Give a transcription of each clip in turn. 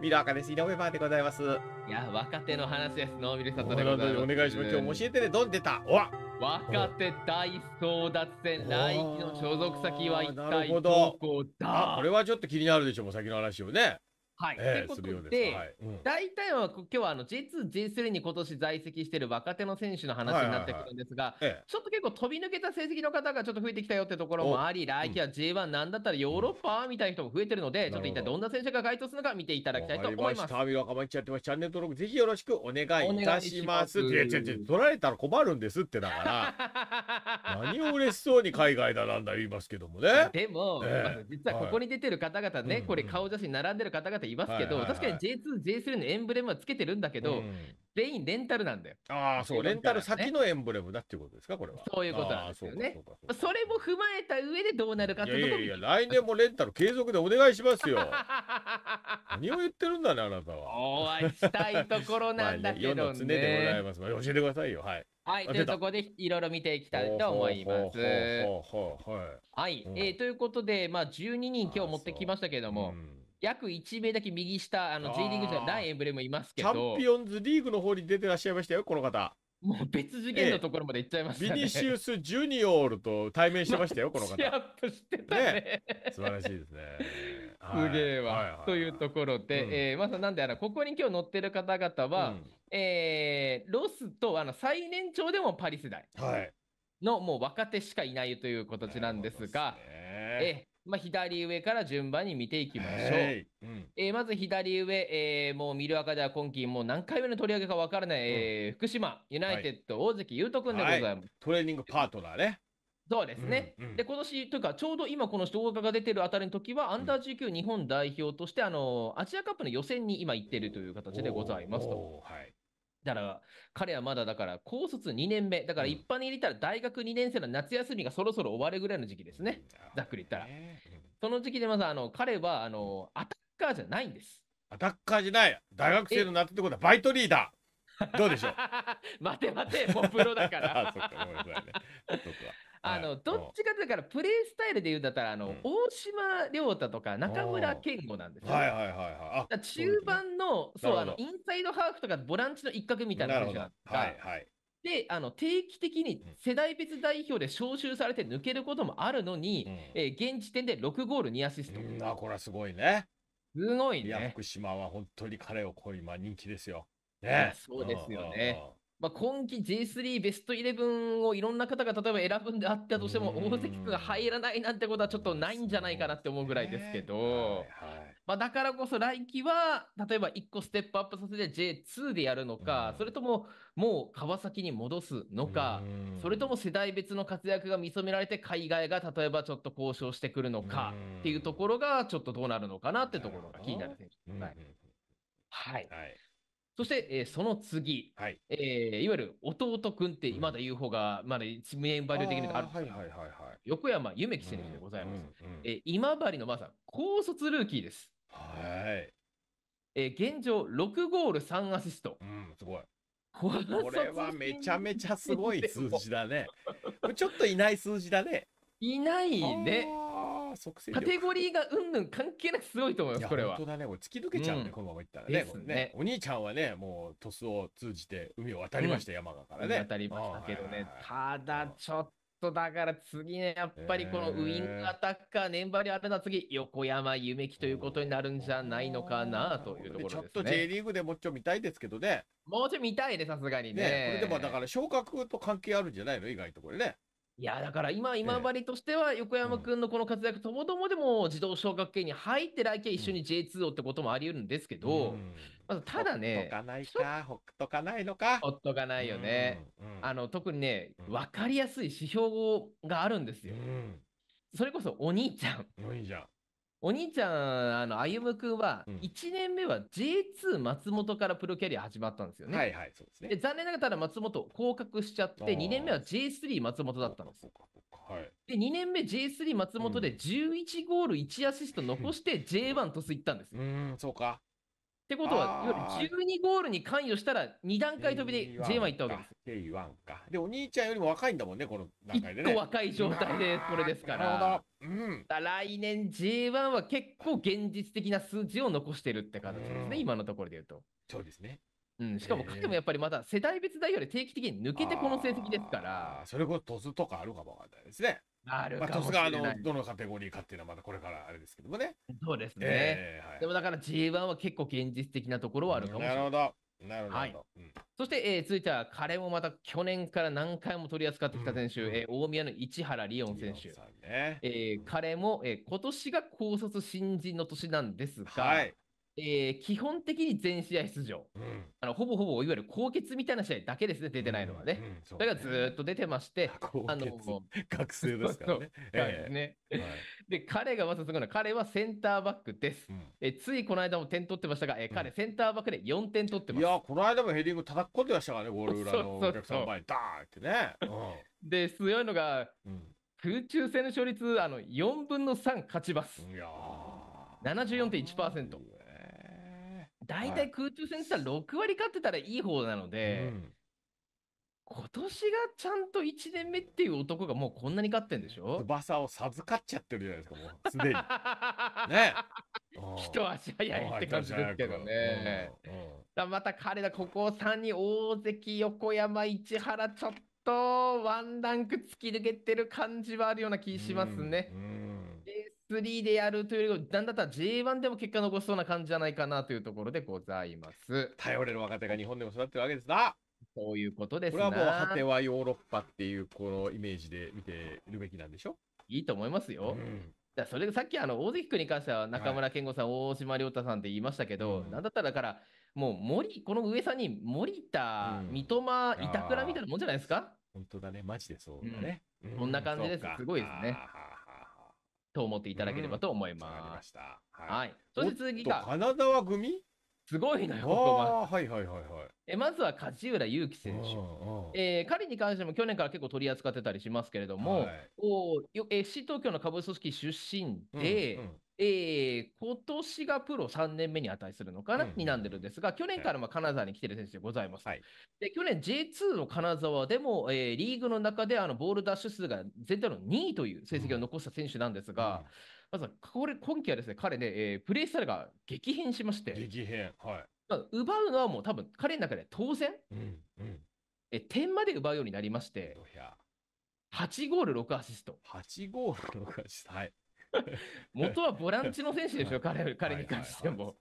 ミラーカです。井上バーでございます。いや、若手の話です。ノービルサトでございます。お願いします。今日教えてね、どんでたわ若手大争奪戦、来期の所属先は一体どこだこれはちょっと気になるでしょう、先の話をね。はい。と、えー、いうことで、はいうん、大体は今日はあの J2、J3 に今年在籍している若手の選手の話になってくるんですが、ちょっと結構飛び抜けた成績の方がちょっと増えてきたよってところもあり、来季は J1 なんだったらヨーロッパみたいな人も増えてるので、ちょっと一体どんな選手が該当するのか見ていただきたいと思います。まし若ちゃってます。チャンネル登録ぜひよろしくお願いいたします。いや、違う違う、取られたら困るんですってだから。何を嬉しそうに海外だなんだ言いますけどもね。でも、えー、実はここに出てる方々ね、はい、これ顔写真並んでる方々いますけど、うんうん、確かに J2、J3 のエンブレムはつけてるんだけど、うん、全員レンタルなんだよ。ああ、そう、レンタル先のエンブレムだっていうことですか、これは。そういうことなんですよね。そそそれも踏まえた上でどうなるかってといやいやいや、来年もレンタル継続でお願いしますよ。何を言ってるんだね、あなたは。お会いしたいところなんだけどね。ね世の常でございます。教えてくださいよ。はい。はい、というところでいろいろ見ていきたいと思います。はい、えー、ということで、まあ、12人今日持ってきましたけども、約1名だけ右下、あの J リーグじゃないエンブレムいますけど、チャンピオンズリーグの方に出てらっしゃいましたよ、この方。もう別次元のところまで行っちゃいました、ねええ、ビニシウス・ジュニオールと対面してましたよ、この方。ね、素晴らしいですね。すげえわ、というところで、うん、えー、まずなんであの、ここに今日乗ってる方々は、うん、えー、ロスとあの最年長でもパリ世代の、もう若手しかいないという形なんですが、すえー、まあ、左上から順番に見ていきましょう。うん、えー、まず左上、えー、もう見るアでは今季もう何回目の取り上げかわからない、うん、えー、福島ユナイテッド大関優斗君でございます、はい、トレーニングパートナーね。そうですね。うんうん、で、今年というか、ちょうど今この動画が出てるあたりの時は、アンダー19日本代表として、あの、アジアカップの予選に今行ってるという形でございますと。はい。だから、彼はまだだから、高卒2年目。だから一般に入れたら大学2年生の夏休みがそろそろ終わるぐらいの時期ですね。ざっくり言ったら。その時期でまず、あの、彼は、あの、アタッカーじゃないんです。アタッカーじゃない。大学生の夏ってことはバイトリーダー。どうでしょう 待て待て、もうプロだから。あ、そっか、ごめんなさいね。あの、どっちかというら、プレースタイルで言うんだったら、あの、大島亮太とか中村健吾なんですよ、はいはいはいはい。中盤の、そう、あの、インサイドハーフとかボランチの一角みたいな感じなんですはいはい。で、あの、定期的に世代別代表で招集されて抜けることもあるのに、うえ現時点で6ゴール2アシスト。うん、あ、これはすごいね。すごいね。福島は本当に彼をこう今人気ですよ。ね。そうですよね。まあ、今季 J3 ベストイレブンをいろんな方が例えば選ぶんであったとしても、大関君が入らないなんてことはちょっとないんじゃないかなって思うぐらいですけど、まあ、だからこそ来季は、例えば1個ステップアップさせて J2 でやるのか、それとももう川崎に戻すのか、それとも世代別の活躍が認められて海外が例えばちょっと交渉してくるのかっていうところがちょっとどうなるのかなってところが気になる選手です。はい。はいそして、えー、その次、はい、えー、いわゆる弟くんって、まだ言う方が、うん、まだ面バリュー的にあるはいはい、横山夢樹選手でございます。うんうんうん、えー、今治のまさ高卒ルーキーです。はい。えー、現状、6ゴール3アシスト。うん、すごい。これはめちゃめちゃすごい数字だね。ちょっといない数字だね。いないね。カテゴリーがうんぬん関係なくすごいと思います、これは。本当だね。れ突き抜けちゃうね、うん、このままいったらね。ねねお兄ちゃんはね、もう鳥栖を通じて海を渡りました、うん、山がからね。渡りましたけどね。ただちょっと。だから次ね、やっぱりこのウイングアタッカー、年張りあてだ次、横山夢樹ということになるんじゃないのかなというところです、ね、ちょっと J リーグでもうちょ見たいですけどね。もうちょい見たいね、さすがにね。ねこれでもだから昇格と関係あるんじゃないの意外とこれね。いや、だから今、今治としては、横山君のこの活躍ともどもでも、自動昇格系に入って、来け一緒に J2 をってこともあり得るんですけど、まただね、ほっとかないか、ほっとかないのか。ほっとかないよね。あの、特にね、わかりやすい指標があるんですよ。それこそお兄ちゃん。お兄ちゃん。お兄ちゃん、あの、歩夢くんは、1年目は J2 松本からプロキャリア始まったんですよね。はいはい、そうですね。で残念ながら松本降格しちゃって、2年目は J3 松本だったんですはい。で、2年目 J3 松本で11ゴール1アシスト残して J1 トス行ったんですうん、そうか。ってことは、いわゆる12ゴールに関与したら、2段階飛びで J1 行ったわけです。J1 か。で、お兄ちゃんよりも若いんだもんね、この段階でね。1個若い状態で、これですから。なるほど。うん、だ来年 J1 は結構現実的な数字を残してるって形ですね、今のところで言うと。そうですね。うん、しかも彼もやっぱりまた世代別代表で定期的に抜けてこの成績ですから。それこそトスとかあるかもわかんないですね。あまあ、とすがあのどのカテゴリーかっていうのはまだこれからあれですけどもね。そうですね。えーはい、でもだから G1 は結構現実的なところはあるかもしれない。なるほど。なるほど。はい、うん、そして、えー、続いては彼もまた去年から何回も取り扱ってきた選手、うん、えー、大宮の市原リオン選手。ねえー、彼も、えー、今年が高卒新人の年なんですが、はいえー、基本的に全試合出場、うん、あのほぼほぼいわゆる高血みたいな試合だけですね、出てないのはね。うんうん、それがずっと出てまして、あの学生ですからね。でね、はい、で彼がまずすごいのは、彼はセンターバックです、うん、えついこの間も点取ってましたが、えー、彼、センターバックで4点取ってます。いや、この間もヘディング叩き込んでましたからね、ゴール裏のお客さん前に、ダーってね。うん、で、強いのが、空中戦の勝率あの4分の3勝ちます。いやー74.1%。大体空中戦ってたら6割勝ってたらいい方なので、はいうん、今年がちゃんと1年目っていう男がもうこんなに勝ってんでしょ翼を授かっちゃってるじゃないですか、もうすでに。ね一足早いって感じですけどね。だまた彼らここ3人、大関、横山、市原、ちょっとワンランク突き抜けてる感じはあるような気しますね。うんうんプリでやるというよりも、なんだったら J1 でも結果残しそうな感じじゃないかなというところでございます。頼れる若手が日本でも育ってるわけですな。そういうことですこれはもう、果てはヨーロッパっていうこのイメージで見てるべきなんでしょいいと思いますよ。うんだそれさっきあの大関君に関しては中村健吾さん、はい、大島亮太さんって言いましたけど、うん、なんだったらだからもう森この上さんに森田、うん、三笘板倉みたいなもんじゃないですか本当だねマジでそうだね、うん、こんな感じですすごいですねと思っていただければと思います。うん、はい、はい。そして次が。金沢組すごいなよ、ここは。はいはいはいはい。えまずは梶浦祐希選手。えー、彼に関しても去年から結構取り扱ってたりしますけれども、はい、おえ市東京の株組織出身で、うんうんえー、今年がプロ3年目に値するのかな、うん、になんでるんですが、去年からま金沢に来てる選手でございます。はい、で去年 J2 の金沢でも、えー、リーグの中であのボールダッシュ数が全体の2位という成績を残した選手なんですが、うんまずこれ今季はですね彼ね、えー、プレースタイルが激変しまして、激変、はいまあ、奪うのはもう多分彼の中で当然、うんえ点まで奪うようになりまして、8ゴール6アシスト。8ゴール6アシスト、はい 元はボランチの選手でしょ、彼彼に関しても。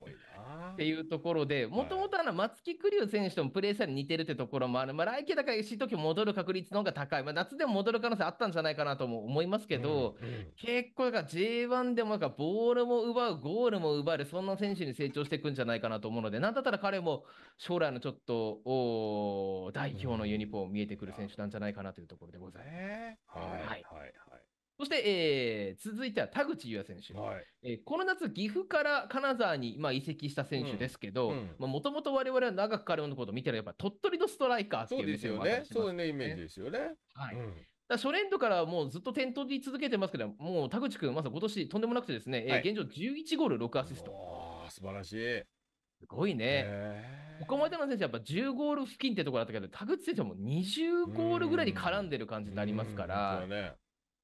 っていうところで、もともと松木玖生選手ともプレースー似てるってところもある、まあ、来季だから石時戻る確率の方が高い、まあ、夏でも戻る可能性あったんじゃないかなとも思いますけど、うんうん、結構、J1 でもなんかボールも奪う、ゴールも奪える、そんな選手に成長していくんじゃないかなと思うので、なんだったら彼も将来のちょっとお代表のユニフォーム見えてくる選手なんじゃないかなというところでございます。うん、はい、はいはいそして、えー、続いては田口優也選手、はいえー、この夏、岐阜から金沢に、まあ、移籍した選手ですけど、もともと我々は長く彼のことを見てるやっぱ鳥取のストライカーっていう、ね、そうですよね、そうイメージですよね。はい、うん初年度からもうずっと点取り続けてますけど、もう田口君、まず今年とんでもなくてですね、はい、現状11ゴール6アシスト。素晴らしい。すごいね。ここまでの選手やっぱ10ゴール付近ってところだったけど、田口選手も20ゴールぐらいに絡んでる感じになりますから。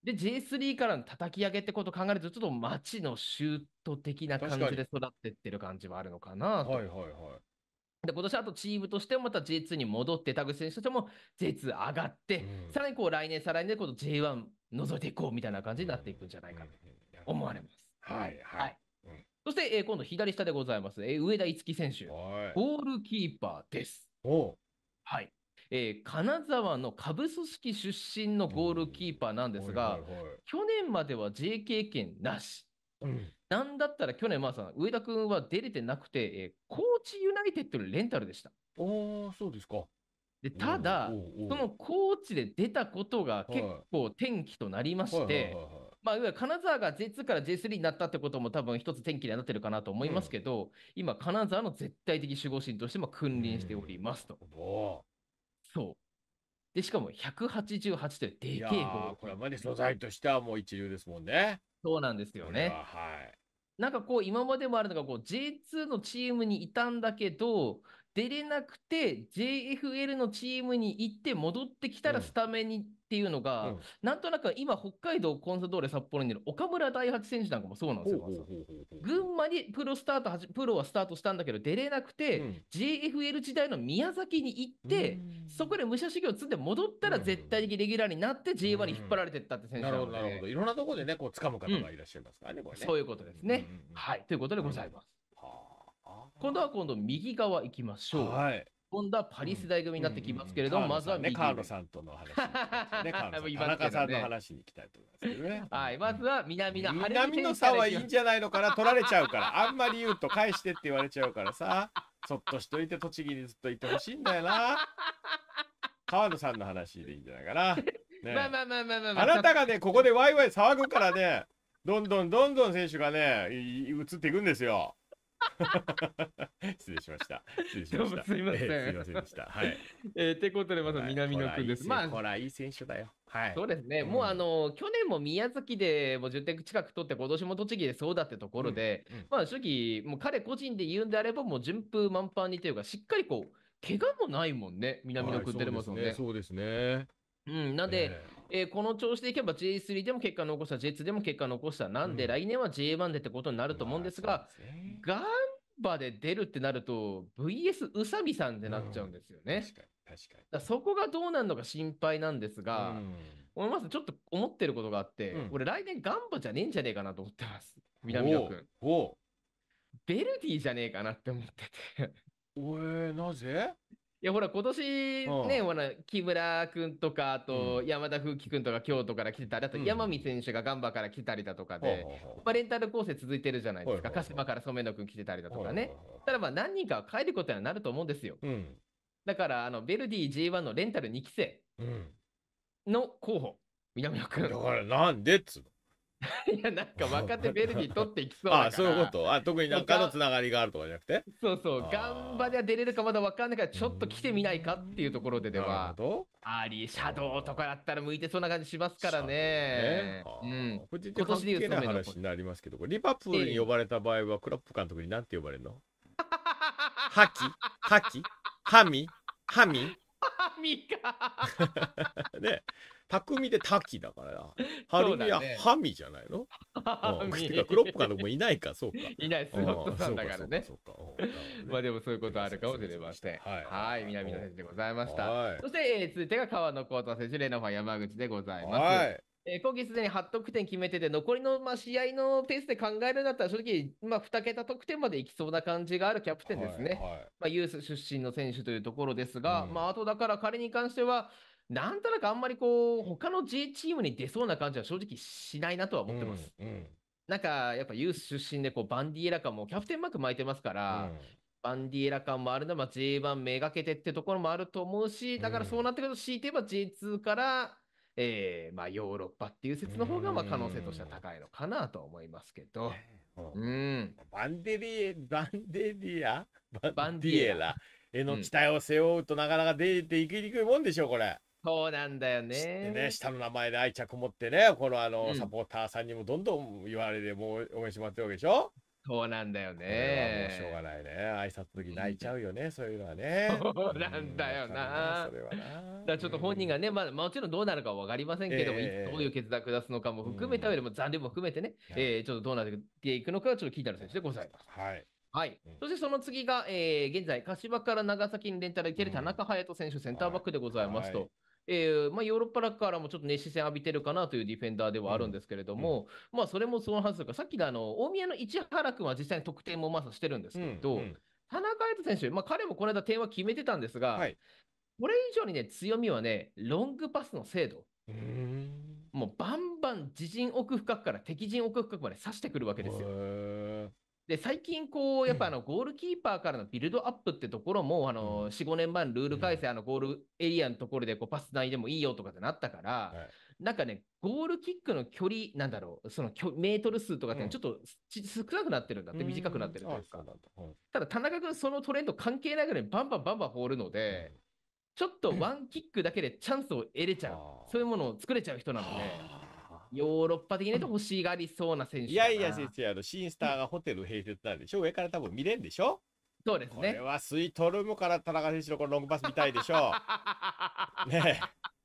で、J3 からの叩き上げってことを考えると、ちょっと街のシュート的な感じで育ってってる感じはあるのかなと。はいはいはい。で、今年あとチームとしてもまた J2 に戻って、田口選手としても J2 上がって、うん、さらにこう来年再来年この J1 覗いていこうみたいな感じになっていくんじゃないかと思われます。はい、はい、はい。そして、えー、今度左下でございます、えー、上田樹選手、ゴールキーパーです。おえー、金沢の下部組織出身のゴールキーパーなんですが、うんはいはいはい、去年までは J 経験なし。うん、なんだったら去年、まあ、さん上田君は出れてなくて、えー、高知ユナイテッドのレンタルでした。あそうですかでただ、その高知で出たことが結構転機となりまして、まい金沢が J2 から J3 になったってことも多分一つ転機になってるかなと思いますけど、うん、今、金沢の絶対的守護神としても君臨しておりますと。うんそう。で、しかも188というでけえいこれはまで素材としてはもう一流ですもんね。そうなんですよね。ははい。なんかこう、今までもあるのが、こう、J2 のチームにいたんだけど、出れなくて、JFL のチームに行って戻ってきたらスタメンにっていうのが、うん、なんとなく今、北海道コンサドーレ札幌にいる岡村大八選手なんかもそうなんですよ。群馬にプロスタート、プロはスタートしたんだけど、出れなくて、うん、JFL 時代の宮崎に行って、うん、そこで武者修行積んで戻ったら絶対的レギュラーになって J1 に引っ張られてったって選手なので、なるほど、なるほど。いろんなところでね、こう、掴む方がいらっしゃいますからね、これね。そういうことですね。はい、ということでございます。は今度は今度、右側行きましょう。はい。今度はパリ世代組になってきますけれども、まずは、ね、カーさんとの話ね、田中さんの話に行きたいと思いますけどね。はい、まずは南の南の差はいいんじゃないのかな、取られちゃうから。あんまり言うと返してって言われちゃうからさ、そっとしといて栃木にずっといてほしいんだよな。川野さんの話でいいんじゃないかな。ね、まあまあまあまあまあ、まあ、あなたがね、ここでワイワイ騒ぐからね、どんどんどんどん選手がね、移っていくんですよ。失礼しました。失礼しました。すみません。すみませんでした。はい。えー、ってことで、まず南野君です。まあ、ほら、いい選手だよ。はい。そうですね。うん、もう、あの、去年も宮崎でもう10点近く取って、今年も栃木でそうだってところで、うんうん、まあ、初期、もう彼個人で言うんであれば、もう順風満帆にというか、しっかりこう、怪我もないもんね、南野君ってでも、ねはい、そうですね。うすね。うん、なんで、えーえー、この調子でいけば J3 でも結果残した、J2 でも結果残した、なんで来年は J1 でってことになると思うんですが、うんまあ、ガンバで出るってなると、VS 宇佐美さんでなっちゃうんですよね。うん確かに。かそこがどうなるのか心配なんですが、うん、まずちょっと思ってることがあって、うん、俺来年ガンバじゃねえんじゃねえかなと思ってます。南野君。おベルディじゃねえかなって思っててえー、なぜや、ほら、今年ね、ほら、木村君とか、あと、山田風紀君とか、京都から来てたり、あと、山見選手がガンバから来てたりだとかで、まあ、レンタル構成続いてるじゃないですか。鹿島から染野君来てたりだとかね。ただ、まあ、何人かは帰ることにはなると思うんですよ。だから、あの、ベルディ g 1のレンタル2期生の候補、南野君。だから、なんでっつうの いや、なんか若手ベルディ取っていきそうだから。あそういうことあ、特になんかのつながりがあるとかじゃなくてそうそう、頑張りは出れるかまだ分かんないから、ちょっと来てみないかっていうところででは、あり、リー、シャドウとかだったら向いてそうな感じしますからね。ねうん、今年で言うと話になりますけど、リバプールに呼ばれた場合は、クラップ監督になんて呼ばれるの ハキハキハミハミハミか。ね。匠で滝だからな。ハルミはハミじゃないの、ね、うん、かクロップかのもいない か、そうか。いない、スロットさんだからね。まあでもそういうことあるかもしれません。はい、はい、南野選手でございました。そして、えー、続いてが川野幸太選手、レナファ山口でございます。はいえー、今季すでに8得点決めてて、残りの、まあ、試合のペースで考えるんだったら、正直、まあ、2桁得点までいきそうな感じがあるキャプテンですね。はいはい、まあ、ユース出身の選手というところですが、うん、まあ、あとだから彼に関しては、なんとなくあんまりこう、他の J チームに出そうな感じは正直しないなとは思ってます。うんうん、なんか、やっぱユース出身でこう、バンディエラ感もキャプテンマーク巻いてますから、うん、バンディエラ感もあるのは、まあ、J1 めがけてってところもあると思うし、だからそうなってくると、強いて言えば J2 から、えー、まあヨーロッパっていう説の方がまあ可能性としては高いのかなと思いますけど。うん。バンデリエ、バンデリアバンディエラへの期待を背負うとなかなか出ていきにくいもんでしょう、これ。そうなんだよね。ね下の名前で愛着持ってね、このあの、サポーターさんにもどんどん言われて、もう応援しまってるわけでしょそうなんだよね。もうしょうがないね。挨拶の時泣いちゃうよね、うん、そういうのはね。そうなんだよな。うん、それはな。だちょっと本人がね、まあ、もちろんどうなるかわ分かりませんけども、えー、どういう決断下すのかも含めたよりも、残念も含めてね、ええー、ちょっとどうなっていくのかちょっと聞いたら選手でございます。はい。はい、うん、そしてその次が、えー、現在、柏から長崎にレンタル行ける田中隼人選手、センターバックでございますと。はいえーまあ、ヨーロッパからもちょっと熱視線浴びてるかなというディフェンダーではあるんですけれども、うん、まあ、それもそのはずとか、さっきのあの大宮の市原君は実際に得点もまさしてるんですけど、うんうん、田中瑛斗選手、まあ、彼もこの間、点は決めてたんですが、はい、これ以上に、ね、強みはね、ロングパスの精度。もうバンバン自陣奥深くから敵陣奥深くまで刺してくるわけですよ。で最近こう、やっぱあのゴールキーパーからのビルドアップってところも、あの4、5年前のルール改正、あのゴールエリアのところでこうパス代でもいいよとかってなったから、なんかね、ゴールキックの距離、なんだろう、そのメートル数とかってちょっと、少なくなってるんだって、短くなってるんいうか、ただ田中君、そのトレンド関係ないぐらいバンバンバンバン放るので、ちょっとワンキックだけでチャンスを得れちゃう、そういうものを作れちゃう人なので。ヨーロッパ的にと欲しがりそうな選手いやいや先生あのシンスターがホテル併設なんでしょ、上から多分見れんでしょそうですねこれはスイートルームから田中選手のこのロングパス見たいでしょう ね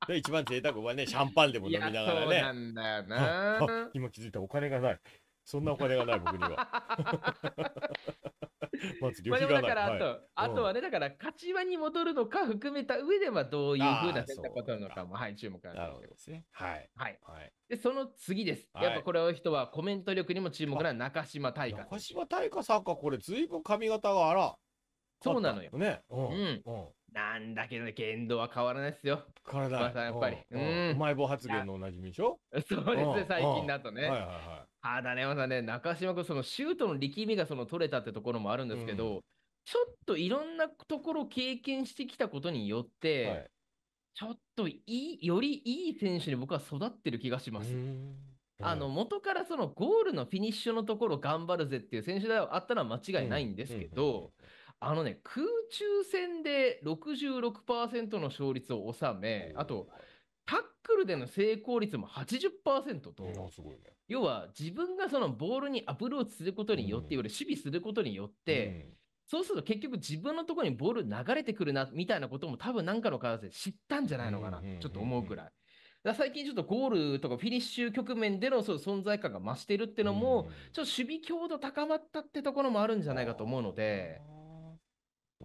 え一番贅沢はねシャンパンでも飲みながらねそうなんだよな 今気づいたお金がないそんなお金がない、僕には。まず旅費がない。まあ、だからあと、はあとはね、だから、勝ち場に戻るのか含めた上で、は、どういうふうな選択を取るのかも、はい、注目なんですね。はい。はい。はい、で、その次です。やっぱこれは人はコメント力にも注目な中島大花。中島大花さんか、これ、ずいぶん髪型があら。そうなのよ。ね。うん。うんなんだけどね、言動は変わらないですよ。体。まやっぱり。うん。うまい棒発言のおなじみでしょそうですね、最近だとね。はいはいはい。あだね、まさね、中島君、そのシュートの力みがその取れたってところもあるんですけど、うん、ちょっといろんなところを経験してきたことによって、はい、ちょっといい、よりいい選手に僕は育ってる気がします。あの元からそのゴールのフィニッシュのところ頑張るぜっていう選手ではあったのは間違いないんですけど、うんうんうんあのね、空中戦で66%の勝率を収め、あと、タックルでの成功率も80%と、ね、要は自分がそのボールにアプローチすることによって、いわゆる守備することによって、うん、そうすると結局自分のところにボール流れてくるな、みたいなことも多分何かの形で知ったんじゃないのかな、ちょっと思うくらい。最近ちょっとゴールとかフィニッシュ局面でのそ存在感が増してるっていうのも、ちょっと守備強度高まったってところもあるんじゃないかと思うので。うん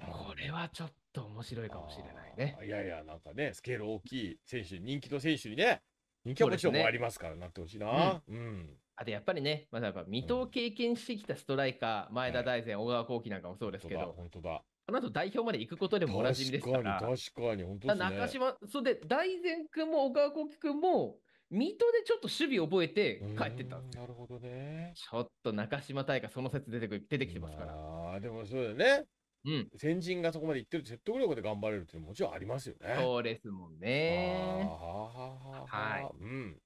これはちょっと面白いかもしれないね。いやいや、なんかね、スケール大きい選手、人気の選手にね、人気はもちろんありますから、なってほしいな。うん、うんあとやっぱりね、まあ、やっぱ未踏経験してきたストライカー、うん、前田大然、小川幸輝なんかもそうですけど、本当だあの後代表まで行くことでもおなじみですから、確かに、本当です、ね、中島、そうで大然君も小川幸輝君も、水戸でちょっと守備覚えて帰ってたなるほどね。ちょっと中島大会、その説出てく出てきてますから。あでもそうだよね。うん、先人がそこまで行ってる説得力で頑張れるっていうのももちろんありますよね。そうですもんね。はい。うん。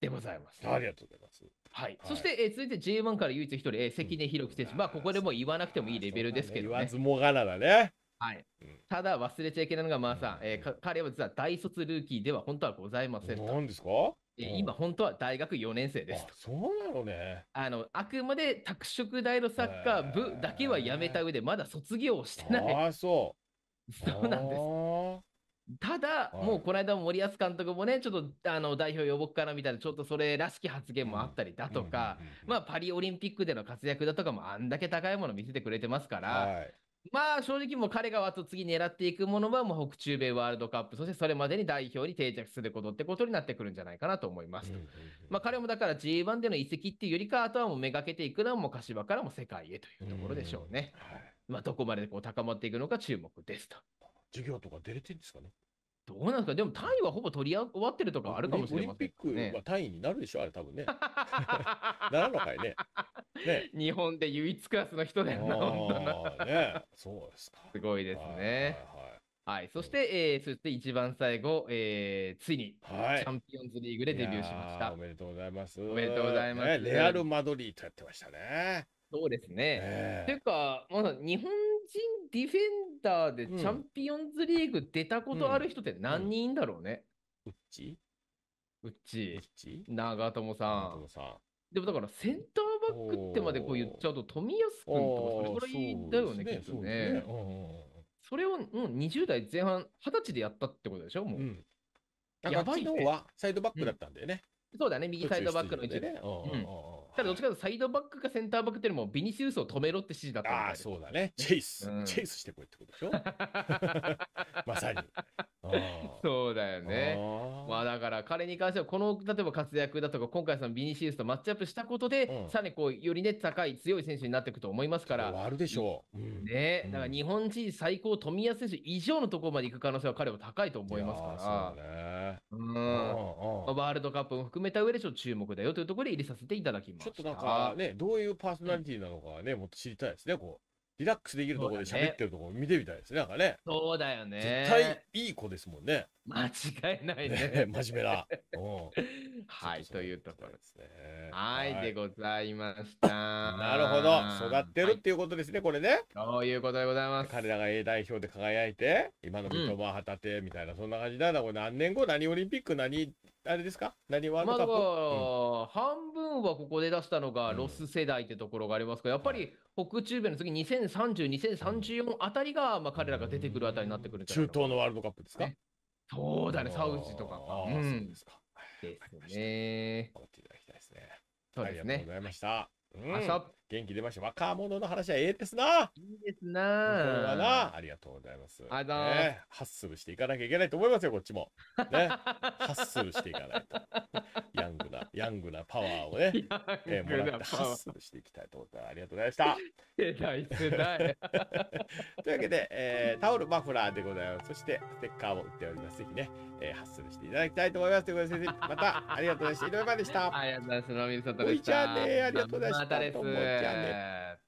でございます。ありがとうございます。はい。そして、え続いて J1 から唯一一人、え関根弘樹選手。まあ、ここでも言わなくてもいいレベルですけど、ね。言わずもがなだね。はい、ただ忘れちゃいけないのが、まあさん、え彼は実は大卒ルーキーでは本当はございません。何ですかえ今、本当は大学4年生ですそうなのね。あの、あくまで拓殖大のサッカー部だけはやめた上で、まだ卒業してない。ああ、そう。そうなんです。ただ、もうこの間も森保監督もね、ちょっとあの代表呼ぼっかなみたいな、ちょっとそれらしき発言もあったりだとか、まあパリオリンピックでの活躍だとかもあんだけ高いもの見せてくれてますから、はい、まあ正直もう彼がと次狙っていくものはもう北中米ワールドカップ、そしてそれまでに代表に定着することってことになってくるんじゃないかなと思います。まあ彼もだから G1 での移籍っていうよりか、あとはもうめがけていくのはもう柏からも世界へというところでしょうね。はい、まあどこまでこう高まっていくのか注目ですと。授業とか出れてるんですかねどうなんですかでもタイはほぼ取り合終わってるとかあるかもしれません、ね、オリンピックはタイになるでしょあれ多分ね。ならんのかいね。ね日本で唯一クラスの人だよな、本当ね。そうですか。すごいですね。はいはい、はいはい。そして、えー、そして一番最後、えー、ついに、チャンピオンズリーグでデビューしました。おめでとうございます。おめでとうございます。ね、レアル・マドリードやってましたね。そうですね。えー、ていうか、まあ、日本人ディフェンダーでチャンピオンズリーグ出たことある人って何人いんだろうね。うっちうっちうっち長友さん。さんでもだからセンターバックってまでこう言っちゃうと富安君とかそれぐらいだよね、ねきっとね。そねそれをうん、20代前半、二十歳でやったってことでしょ、もう。うん、やばい、のはサイドバックだったんだよね。うん、そうだね、右サイドバックの位置で。ね、うんただ、どっちかというとサイドバックかセンターバックっていうのも、ビニシウスを止めろって指示だったああ、そうだね。チェイス、うん、チェイスしてこいってことでしょ まさに。そうだよね。まあだから彼に関しては、この例えば活躍だとか、今回そのビニシウスとマッチアップしたことで、うん、さらにこう、よりね、高い、強い選手になっていくと思いますから。あるでしょう。うん、ね、だから日本人最高、富安選手以上のところまで行く可能性は彼は高いと思いますから。そうね。うん。ワールドカップも含めた上でちょっと注目だよというところで入れさせていただきます。ちょっとなんかね、どういうパーソナリティなのかね、もっと知りたいですね、こう。リラックスできるところで喋ってるところ見てみたいですね、なんかね。そうだよね。絶対いい子ですもんね。間違いないね。ね真面目な。はい、というところですね。はい、でございました。なるほど。育ってるっていうことですね、これね。そういうことでございます。彼らが A 代表で輝いて、今の三笘旗手みたいな、そんな感じなんだ。これ何年後、何オリンピック、何あれですか何ワールドカップ、まあ、うん、半分はここで出したのがロス世代ってところがありますから、やっぱり北中米の次2030、2034あたりが、まあ、彼らが出てくるあたりになってくる中東のワールドカップですか、ね、そうだね、サウジとかあうん、そうですか。ですね。頑っていたきたいですね。そうですね。ありがとうございました。うん、あさ元気出ました。若者の話はええですな。いいですな。はな、ありがとうございます。あのー、ね、ハッスルしていかなきゃいけないと思いますよ、こっちも。ね、ハッスルしていかないと。ヤングな、ヤングなパワーをね、えー、もらってハッスルしていきたいと思ったら、ありがとうございました。世代世代。というわけで、えー、タオル、マフラーでございます。そして、ステッカーも売っております。ぜひね、えー、ハッスルしていただきたいと思います。ということで、先生、またありがとうございました。井上でした。ありがとうございます。ロミンさんとでした。ゃあね、ありがとうございました。またです。对。